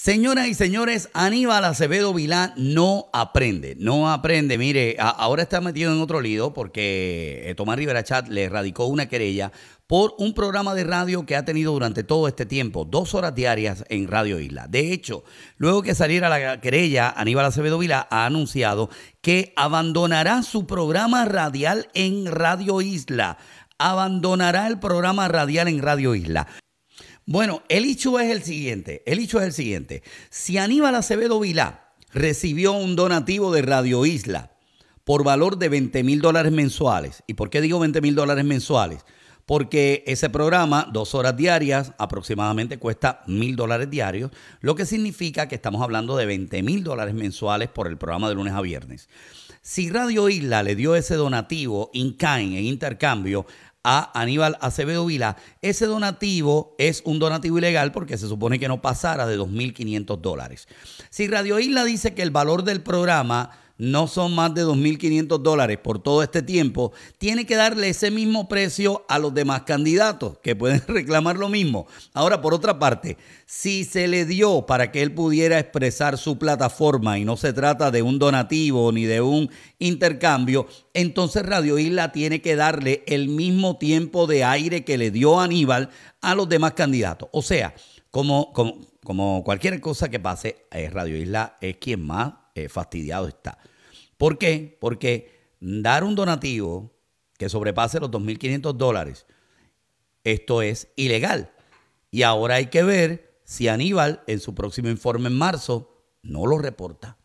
Señoras y señores, Aníbal Acevedo Vilá no aprende, no aprende. Mire, ahora está metido en otro lío porque eh, Tomás Rivera Chat le radicó una querella por un programa de radio que ha tenido durante todo este tiempo, dos horas diarias en Radio Isla. De hecho, luego que saliera la querella, Aníbal Acevedo Vilá ha anunciado que abandonará su programa radial en Radio Isla abandonará el programa radial en Radio Isla. Bueno, el hecho es el siguiente, el hecho es el siguiente. Si Aníbal Acevedo Vilá recibió un donativo de Radio Isla por valor de 20 mil dólares mensuales, ¿y por qué digo 20 mil dólares mensuales? porque ese programa, dos horas diarias, aproximadamente cuesta mil dólares diarios, lo que significa que estamos hablando de 20 mil dólares mensuales por el programa de lunes a viernes. Si Radio Isla le dio ese donativo in kind, en intercambio, a Aníbal Acevedo Vila, ese donativo es un donativo ilegal porque se supone que no pasara de 2.500 dólares. Si Radio Isla dice que el valor del programa no son más de 2.500 dólares por todo este tiempo, tiene que darle ese mismo precio a los demás candidatos que pueden reclamar lo mismo. Ahora, por otra parte, si se le dio para que él pudiera expresar su plataforma y no se trata de un donativo ni de un intercambio, entonces Radio Isla tiene que darle el mismo tiempo de aire que le dio Aníbal a los demás candidatos. O sea, como, como, como cualquier cosa que pase, eh, Radio Isla es quien más eh, fastidiado está. ¿Por qué? Porque dar un donativo que sobrepase los 2.500 dólares, esto es ilegal. Y ahora hay que ver si Aníbal en su próximo informe en marzo no lo reporta.